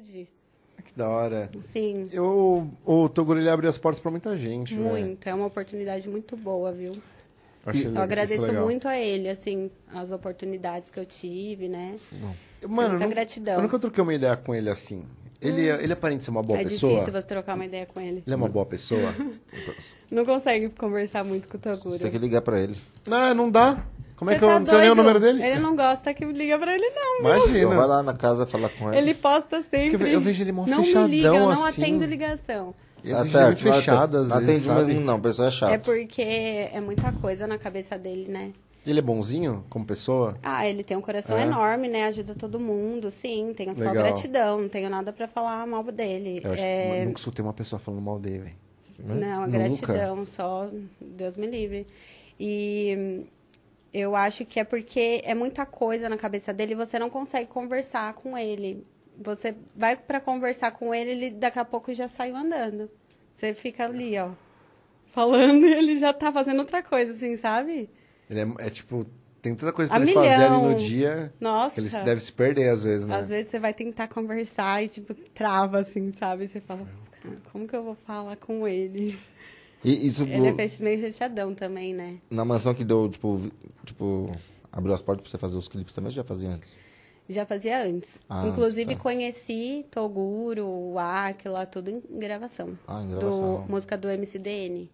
saúde. Ah, que da hora. Sim. Eu, o Toguro, ele as portas para muita gente. Muito, é uma oportunidade muito boa, viu? Achei eu é agradeço muito a ele, assim, as oportunidades que eu tive, né? Sim. Mano, muita eu não, gratidão. Eu nunca troquei uma ideia com ele assim. Ele, é, hum. ele aparente ser uma boa é pessoa? É difícil você trocar uma ideia com ele. Ele é uma boa pessoa? não consegue conversar muito com o Toguro. Você tem que ligar pra ele. Não, não dá. Como é Você é que tá eu não tenho nem o número dele? Ele não gosta que liga pra ele, não. Imagina. Então vai lá na casa falar com ele. Ele posta sempre. eu, vejo ele mó não fechadão me liga, eu não assim. atendo ligação. Tá eu tá certo, muito fechado às vezes, atende, mas não, a pessoa é chata. É porque é muita coisa na cabeça dele, né? Ele é bonzinho como pessoa? Ah, ele tem um coração É? enorme, né? Ajuda todo mundo, sim. Tenho só Legal. gratidão, não tenho nada pra falar mal dele. Eu acho que é, nunca escutei uma pessoa falando mal dele, velho. Não, a gratidão, só Deus me livre. E eu acho que é porque é muita coisa na cabeça dele e você não consegue conversar com ele. Você vai para conversar com ele, ele daqui a pouco já saiu andando. Você fica ali, ó, falando e ele já tá fazendo outra coisa, assim, sabe? Ele é, é tipo, tem tanta coisa pra a ele milhão. fazer ali no dia. Nossa. Que ele deve se perder às vezes, né? Às vezes você vai tentar conversar e, tipo, trava, assim, sabe? Você fala, como que eu vou falar com ele? E isso... Ele é, né, fez meio fechadão também, né? Na mansão que deu, tipo, tipo abriu as portas pra você fazer os clipes também, já fazia antes? Já fazia antes. Ah, Inclusive tá. conheci Toguro, o Aquila, tudo em gravação. Ah, em gravação. Do, música do MCDN.